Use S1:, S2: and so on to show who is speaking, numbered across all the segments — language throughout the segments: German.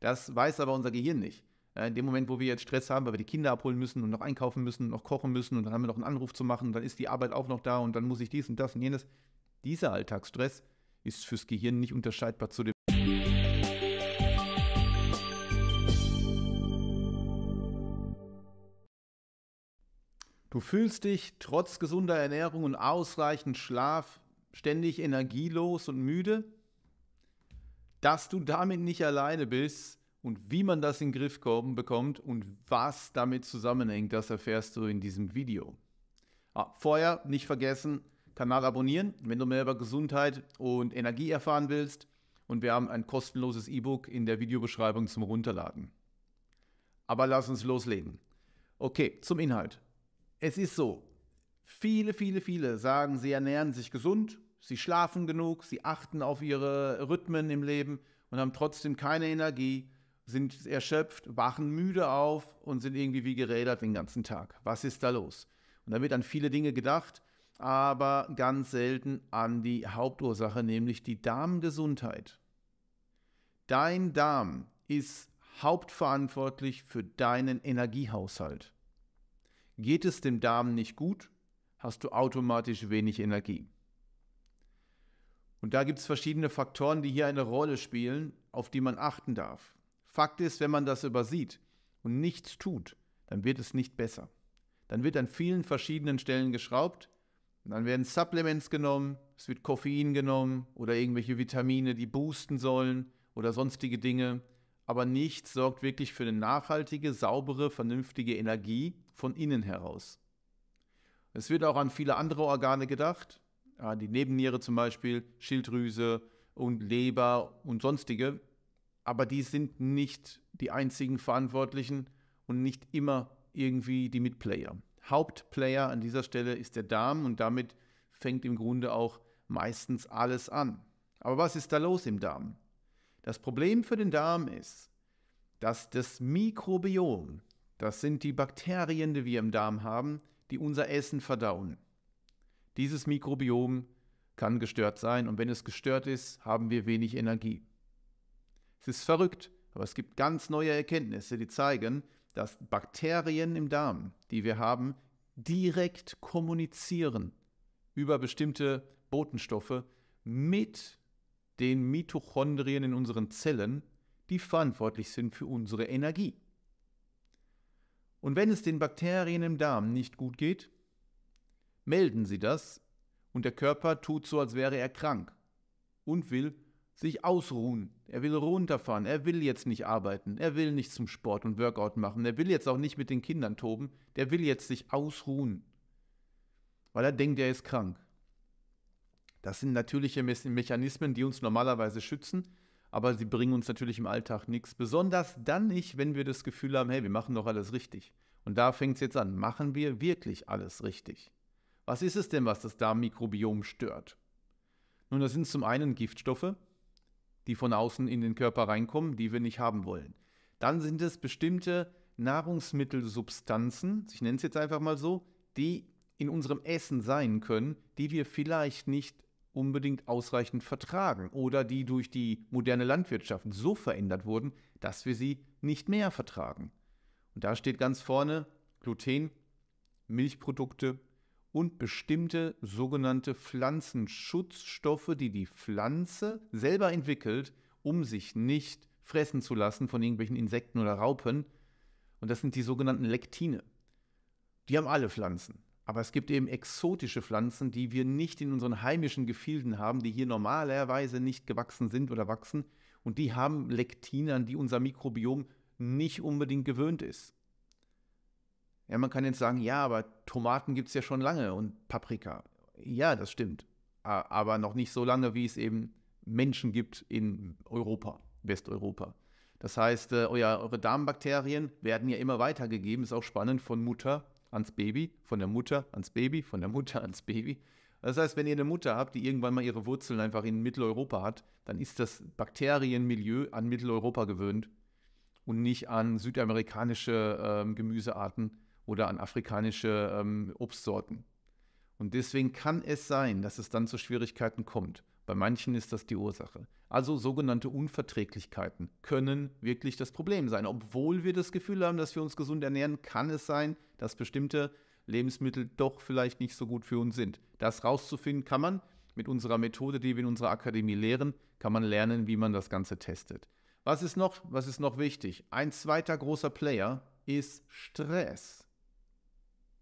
S1: Das weiß aber unser Gehirn nicht. In dem Moment, wo wir jetzt Stress haben, weil wir die Kinder abholen müssen und noch einkaufen müssen und noch kochen müssen und dann haben wir noch einen Anruf zu machen, und dann ist die Arbeit auch noch da und dann muss ich dies und das und jenes. Dieser Alltagsstress ist fürs Gehirn nicht unterscheidbar zu dem. Du fühlst dich trotz gesunder Ernährung und ausreichend Schlaf ständig energielos und müde? dass du damit nicht alleine bist und wie man das in den Griff bekommt und was damit zusammenhängt, das erfährst du in diesem Video. Ah, vorher nicht vergessen, Kanal abonnieren, wenn du mehr über Gesundheit und Energie erfahren willst. Und wir haben ein kostenloses E-Book in der Videobeschreibung zum Runterladen. Aber lass uns loslegen. Okay, zum Inhalt. Es ist so, viele, viele, viele sagen, sie ernähren sich gesund sie schlafen genug, sie achten auf ihre Rhythmen im Leben und haben trotzdem keine Energie, sind erschöpft, wachen müde auf und sind irgendwie wie gerädert den ganzen Tag. Was ist da los? Und da wird an viele Dinge gedacht, aber ganz selten an die Hauptursache, nämlich die Darmgesundheit. Dein Darm ist hauptverantwortlich für deinen Energiehaushalt. Geht es dem Darm nicht gut, hast du automatisch wenig Energie. Und da gibt es verschiedene Faktoren, die hier eine Rolle spielen, auf die man achten darf. Fakt ist, wenn man das übersieht und nichts tut, dann wird es nicht besser. Dann wird an vielen verschiedenen Stellen geschraubt, dann werden Supplements genommen, es wird Koffein genommen oder irgendwelche Vitamine, die boosten sollen oder sonstige Dinge. Aber nichts sorgt wirklich für eine nachhaltige, saubere, vernünftige Energie von innen heraus. Es wird auch an viele andere Organe gedacht, die Nebenniere zum Beispiel, Schilddrüse und Leber und sonstige. Aber die sind nicht die einzigen Verantwortlichen und nicht immer irgendwie die Mitplayer. Hauptplayer an dieser Stelle ist der Darm und damit fängt im Grunde auch meistens alles an. Aber was ist da los im Darm? Das Problem für den Darm ist, dass das Mikrobiom, das sind die Bakterien, die wir im Darm haben, die unser Essen verdauen, dieses Mikrobiom kann gestört sein und wenn es gestört ist, haben wir wenig Energie. Es ist verrückt, aber es gibt ganz neue Erkenntnisse, die zeigen, dass Bakterien im Darm, die wir haben, direkt kommunizieren über bestimmte Botenstoffe mit den Mitochondrien in unseren Zellen, die verantwortlich sind für unsere Energie. Und wenn es den Bakterien im Darm nicht gut geht, melden sie das und der Körper tut so, als wäre er krank und will sich ausruhen. Er will runterfahren. Er will jetzt nicht arbeiten. Er will nicht zum Sport und Workout machen. Er will jetzt auch nicht mit den Kindern toben. Der will jetzt sich ausruhen. Weil er denkt, er ist krank. Das sind natürliche Mechanismen, die uns normalerweise schützen, aber sie bringen uns natürlich im Alltag nichts. Besonders dann nicht, wenn wir das Gefühl haben, hey, wir machen doch alles richtig. Und da fängt es jetzt an. Machen wir wirklich alles richtig? Was ist es denn, was das Darmmikrobiom stört? Nun, das sind zum einen Giftstoffe, die von außen in den Körper reinkommen, die wir nicht haben wollen. Dann sind es bestimmte Nahrungsmittelsubstanzen, ich nenne es jetzt einfach mal so, die in unserem Essen sein können, die wir vielleicht nicht unbedingt ausreichend vertragen oder die durch die moderne Landwirtschaft so verändert wurden, dass wir sie nicht mehr vertragen. Und da steht ganz vorne Gluten, Milchprodukte, und bestimmte sogenannte Pflanzenschutzstoffe, die die Pflanze selber entwickelt, um sich nicht fressen zu lassen von irgendwelchen Insekten oder Raupen. Und das sind die sogenannten Lektine. Die haben alle Pflanzen. Aber es gibt eben exotische Pflanzen, die wir nicht in unseren heimischen Gefilden haben, die hier normalerweise nicht gewachsen sind oder wachsen. Und die haben Lektine, an die unser Mikrobiom nicht unbedingt gewöhnt ist. Ja, man kann jetzt sagen, ja, aber Tomaten gibt es ja schon lange und Paprika. Ja, das stimmt. Aber noch nicht so lange, wie es eben Menschen gibt in Europa, Westeuropa. Das heißt, äh, euer, eure Darmbakterien werden ja immer weitergegeben, ist auch spannend, von Mutter ans Baby, von der Mutter ans Baby, von der Mutter ans Baby. Das heißt, wenn ihr eine Mutter habt, die irgendwann mal ihre Wurzeln einfach in Mitteleuropa hat, dann ist das Bakterienmilieu an Mitteleuropa gewöhnt und nicht an südamerikanische äh, Gemüsearten oder an afrikanische ähm, Obstsorten. Und deswegen kann es sein, dass es dann zu Schwierigkeiten kommt. Bei manchen ist das die Ursache. Also sogenannte Unverträglichkeiten können wirklich das Problem sein. Obwohl wir das Gefühl haben, dass wir uns gesund ernähren, kann es sein, dass bestimmte Lebensmittel doch vielleicht nicht so gut für uns sind. Das rauszufinden kann man mit unserer Methode, die wir in unserer Akademie lehren, kann man lernen, wie man das Ganze testet. Was ist noch, was ist noch wichtig? Ein zweiter großer Player ist Stress.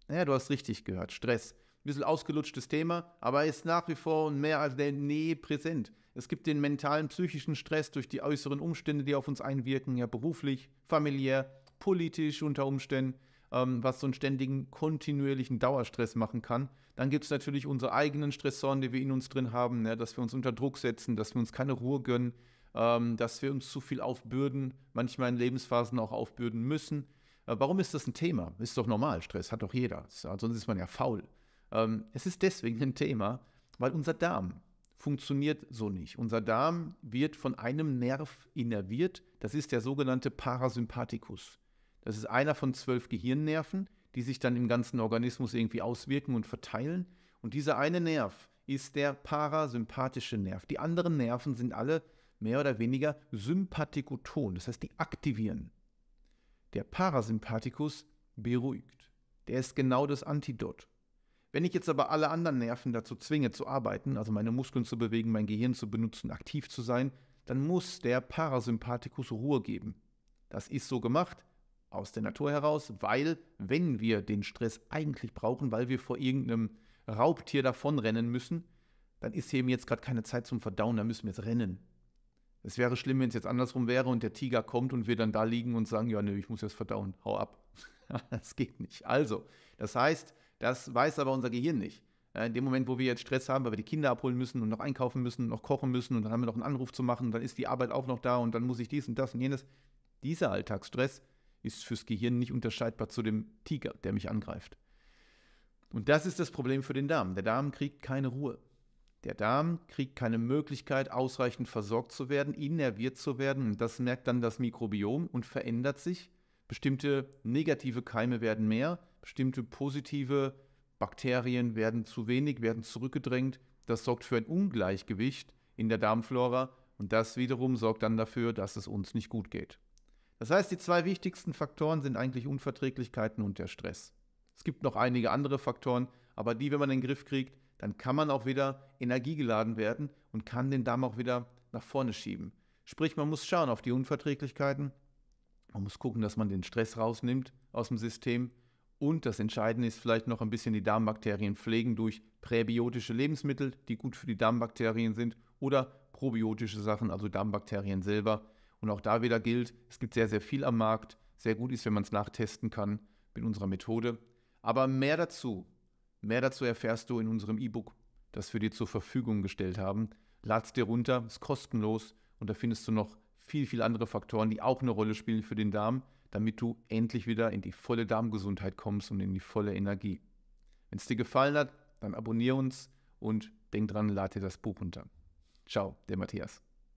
S1: Ja, du hast richtig gehört, Stress. Ein bisschen ausgelutschtes Thema, aber ist nach wie vor und mehr als der Nähe präsent. Es gibt den mentalen, psychischen Stress durch die äußeren Umstände, die auf uns einwirken, ja beruflich, familiär, politisch unter Umständen, ähm, was so einen ständigen, kontinuierlichen Dauerstress machen kann. Dann gibt es natürlich unsere eigenen Stressoren, die wir in uns drin haben, ja, ne, dass wir uns unter Druck setzen, dass wir uns keine Ruhe gönnen, ähm, dass wir uns zu viel aufbürden, manchmal in Lebensphasen auch aufbürden müssen. Äh, warum ist das ein Thema? Ist doch normal, Stress hat doch jeder, also sonst ist man ja faul. Ähm, es ist deswegen ein Thema, weil unser Darm funktioniert so nicht. Unser Darm wird von einem Nerv innerviert, das ist der sogenannte Parasympathikus. Das ist einer von zwölf Gehirnnerven, die sich dann im ganzen Organismus irgendwie auswirken und verteilen. Und dieser eine Nerv ist der parasympathische Nerv. Die anderen Nerven sind alle mehr oder weniger sympathikoton, das heißt, die aktivieren der Parasympathikus beruhigt. Der ist genau das Antidot. Wenn ich jetzt aber alle anderen Nerven dazu zwinge zu arbeiten, also meine Muskeln zu bewegen, mein Gehirn zu benutzen, aktiv zu sein, dann muss der Parasympathikus Ruhe geben. Das ist so gemacht aus der Natur heraus, weil wenn wir den Stress eigentlich brauchen, weil wir vor irgendeinem Raubtier davonrennen müssen, dann ist hier eben jetzt gerade keine Zeit zum Verdauen, da müssen wir jetzt rennen. Es wäre schlimm, wenn es jetzt andersrum wäre und der Tiger kommt und wir dann da liegen und sagen, ja, nö, ich muss jetzt verdauen, hau ab. das geht nicht. Also, das heißt, das weiß aber unser Gehirn nicht. In dem Moment, wo wir jetzt Stress haben, weil wir die Kinder abholen müssen und noch einkaufen müssen und noch kochen müssen und dann haben wir noch einen Anruf zu machen, und dann ist die Arbeit auch noch da und dann muss ich dies und das und jenes. Dieser Alltagsstress ist fürs Gehirn nicht unterscheidbar zu dem Tiger, der mich angreift. Und das ist das Problem für den Darm. Der Darm kriegt keine Ruhe. Der Darm kriegt keine Möglichkeit, ausreichend versorgt zu werden, innerviert zu werden. Das merkt dann das Mikrobiom und verändert sich. Bestimmte negative Keime werden mehr, bestimmte positive Bakterien werden zu wenig, werden zurückgedrängt. Das sorgt für ein Ungleichgewicht in der Darmflora und das wiederum sorgt dann dafür, dass es uns nicht gut geht. Das heißt, die zwei wichtigsten Faktoren sind eigentlich Unverträglichkeiten und der Stress. Es gibt noch einige andere Faktoren, aber die, wenn man in den Griff kriegt, dann kann man auch wieder energiegeladen werden und kann den Darm auch wieder nach vorne schieben. Sprich, man muss schauen auf die Unverträglichkeiten, man muss gucken, dass man den Stress rausnimmt aus dem System und das Entscheidende ist vielleicht noch ein bisschen die Darmbakterien pflegen durch präbiotische Lebensmittel, die gut für die Darmbakterien sind oder probiotische Sachen, also Darmbakterien selber. Und auch da wieder gilt, es gibt sehr, sehr viel am Markt, sehr gut ist, wenn man es nachtesten kann mit unserer Methode. Aber mehr dazu Mehr dazu erfährst du in unserem E-Book, das wir dir zur Verfügung gestellt haben. Lad es dir runter, ist kostenlos und da findest du noch viel, viel andere Faktoren, die auch eine Rolle spielen für den Darm, damit du endlich wieder in die volle Darmgesundheit kommst und in die volle Energie. Wenn es dir gefallen hat, dann abonniere uns und denk dran, lad dir das Buch runter. Ciao, der Matthias.